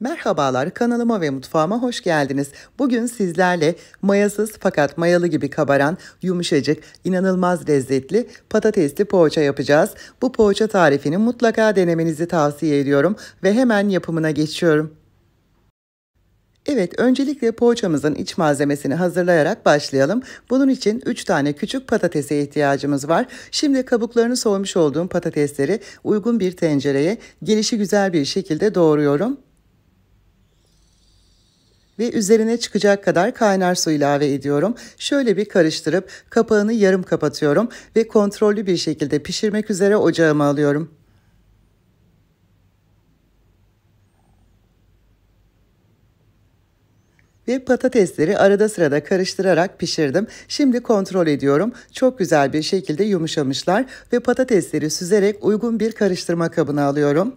Merhabalar kanalıma ve mutfağıma hoş geldiniz. Bugün sizlerle mayasız fakat mayalı gibi kabaran, yumuşacık, inanılmaz lezzetli patatesli poğaça yapacağız. Bu poğaça tarifini mutlaka denemenizi tavsiye ediyorum ve hemen yapımına geçiyorum. Evet, öncelikle poğaçamızın iç malzemesini hazırlayarak başlayalım. Bunun için 3 tane küçük patatese ihtiyacımız var. Şimdi kabuklarını soğumuş olduğum patatesleri uygun bir tencereye gelişi güzel bir şekilde doğruyorum ve üzerine çıkacak kadar kaynar su ilave ediyorum. Şöyle bir karıştırıp kapağını yarım kapatıyorum ve kontrollü bir şekilde pişirmek üzere ocağıma alıyorum. ve patatesleri arada sırada karıştırarak pişirdim. Şimdi kontrol ediyorum. Çok güzel bir şekilde yumuşamışlar ve patatesleri süzerek uygun bir karıştırma kabına alıyorum.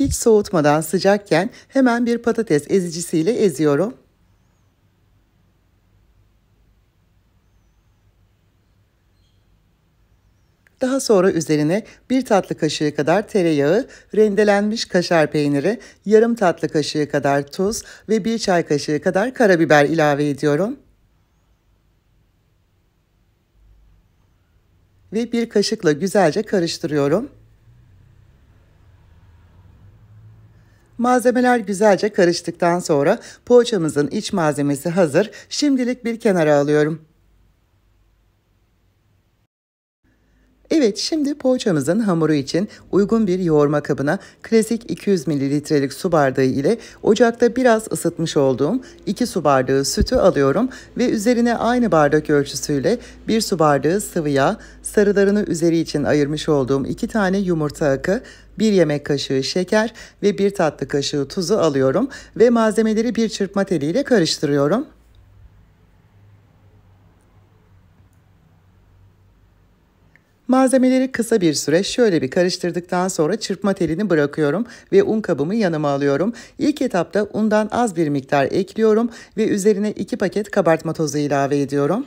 Hiç soğutmadan sıcakken hemen bir patates ezicisiyle eziyorum. Daha sonra üzerine bir tatlı kaşığı kadar tereyağı, rendelenmiş kaşar peyniri, yarım tatlı kaşığı kadar tuz ve bir çay kaşığı kadar karabiber ilave ediyorum. Ve bir kaşıkla güzelce karıştırıyorum. Malzemeler güzelce karıştıktan sonra poğaçamızın iç malzemesi hazır. Şimdilik bir kenara alıyorum. Evet şimdi poğaçamızın hamuru için uygun bir yoğurma kabına klasik 200 mililitrelik su bardağı ile ocakta biraz ısıtmış olduğum 2 su bardağı sütü alıyorum ve üzerine aynı bardak ölçüsüyle 1 su bardağı sıvı yağ, sarılarını üzeri için ayırmış olduğum 2 tane yumurta akı, 1 yemek kaşığı şeker ve 1 tatlı kaşığı tuzu alıyorum ve malzemeleri bir çırpma teliyle karıştırıyorum. Malzemeleri kısa bir süre şöyle bir karıştırdıktan sonra çırpma telini bırakıyorum ve un kabımı yanıma alıyorum. İlk etapta undan az bir miktar ekliyorum ve üzerine 2 paket kabartma tozu ilave ediyorum.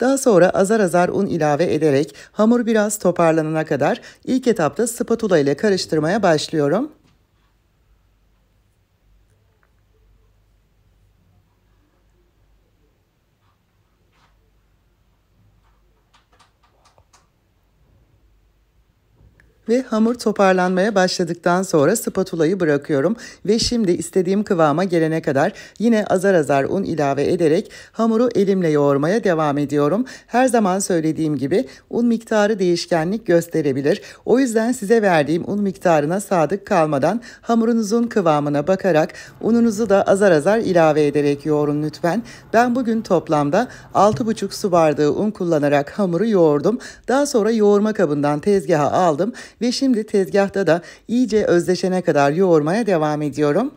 Daha sonra azar azar un ilave ederek hamur biraz toparlanana kadar ilk etapta spatula ile karıştırmaya başlıyorum. ve hamur toparlanmaya başladıktan sonra spatulayı bırakıyorum ve şimdi istediğim kıvama gelene kadar yine azar azar un ilave ederek hamuru elimle yoğurmaya devam ediyorum. Her zaman söylediğim gibi un miktarı değişkenlik gösterebilir. O yüzden size verdiğim un miktarına sadık kalmadan hamurunuzun kıvamına bakarak ununuzu da azar azar ilave ederek yoğurun lütfen. Ben bugün toplamda 6,5 su bardağı un kullanarak hamuru yoğurdum. Daha sonra yoğurma kabından tezgaha aldım ve şimdi tezgahta da iyice özdeşene kadar yoğurmaya devam ediyorum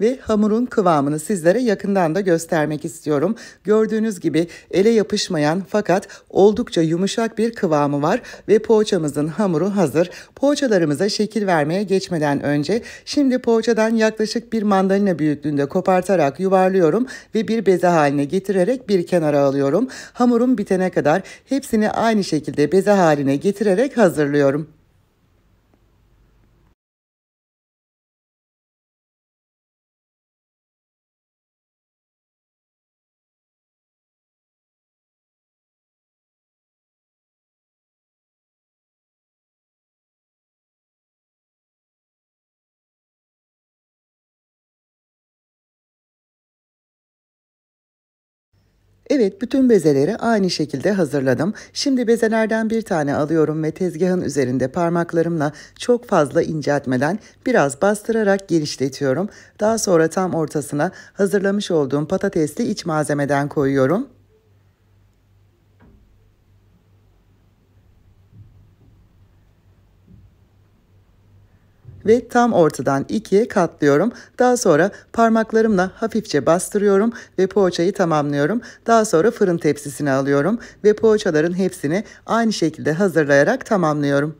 ve hamurun kıvamını sizlere yakından da göstermek istiyorum. Gördüğünüz gibi ele yapışmayan fakat oldukça yumuşak bir kıvamı var ve poğaçamızın hamuru hazır. Poğaçalarımıza şekil vermeye geçmeden önce şimdi poğaçadan yaklaşık bir mandalina büyüklüğünde kopartarak yuvarlıyorum ve bir beze haline getirerek bir kenara alıyorum. Hamurum bitene kadar hepsini aynı şekilde beze haline getirerek hazırlıyorum. Evet bütün bezeleri aynı şekilde hazırladım. Şimdi bezelerden bir tane alıyorum ve tezgahın üzerinde parmaklarımla çok fazla inceltmeden biraz bastırarak genişletiyorum. Daha sonra tam ortasına hazırlamış olduğum patatesli iç malzemeden koyuyorum. ve tam ortadan ikiye katlıyorum. Daha sonra parmaklarımla hafifçe bastırıyorum ve poğaçayı tamamlıyorum. Daha sonra fırın tepsisine alıyorum ve poğaçaların hepsini aynı şekilde hazırlayarak tamamlıyorum.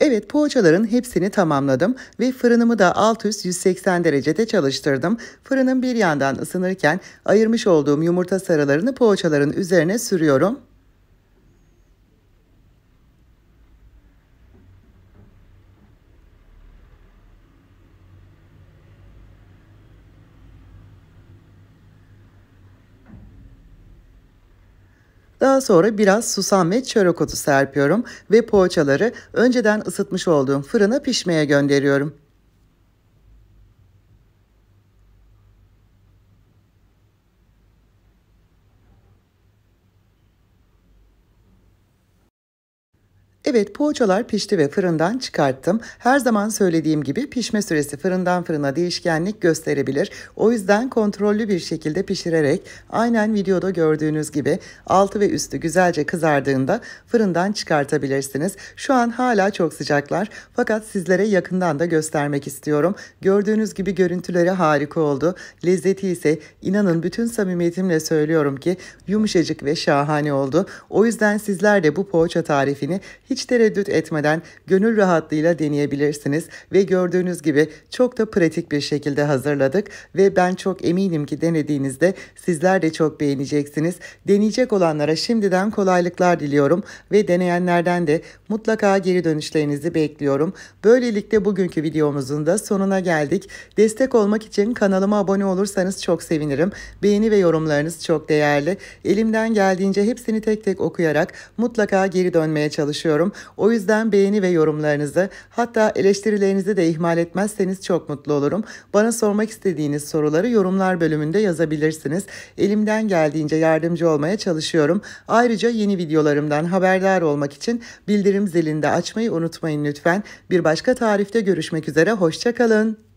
Evet poğaçaların hepsini tamamladım ve fırınımı da alt üst 180 derecede çalıştırdım. Fırının bir yandan ısınırken ayırmış olduğum yumurta sarılarını poğaçaların üzerine sürüyorum. Daha sonra biraz susam ve çörek otu serpiyorum ve poğaçaları önceden ısıtmış olduğum fırına pişmeye gönderiyorum. Evet poğaçalar pişti ve fırından çıkarttım. Her zaman söylediğim gibi pişme süresi fırından fırına değişkenlik gösterebilir. O yüzden kontrollü bir şekilde pişirerek aynen videoda gördüğünüz gibi altı ve üstü güzelce kızardığında fırından çıkartabilirsiniz. Şu an hala çok sıcaklar fakat sizlere yakından da göstermek istiyorum. Gördüğünüz gibi görüntüleri harika oldu. Lezzeti ise inanın bütün samimiyetimle söylüyorum ki yumuşacık ve şahane oldu. O yüzden sizler de bu poğaça tarifini hiç hiç tereddüt etmeden gönül rahatlığıyla deneyebilirsiniz ve gördüğünüz gibi çok da pratik bir şekilde hazırladık ve ben çok eminim ki denediğinizde sizler de çok beğeneceksiniz. Deneyecek olanlara şimdiden kolaylıklar diliyorum ve deneyenlerden de mutlaka geri dönüşlerinizi bekliyorum. Böylelikle bugünkü videomuzun da sonuna geldik. Destek olmak için kanalıma abone olursanız çok sevinirim. Beğeni ve yorumlarınız çok değerli. Elimden geldiğince hepsini tek tek okuyarak mutlaka geri dönmeye çalışıyorum istiyorum. O yüzden beğeni ve yorumlarınızı hatta eleştirilerinizi de ihmal etmezseniz çok mutlu olurum. Bana sormak istediğiniz soruları yorumlar bölümünde yazabilirsiniz. Elimden geldiğince yardımcı olmaya çalışıyorum. Ayrıca yeni videolarımdan haberdar olmak için bildirim zilini de açmayı unutmayın lütfen. Bir başka tarifte görüşmek üzere, hoşçakalın.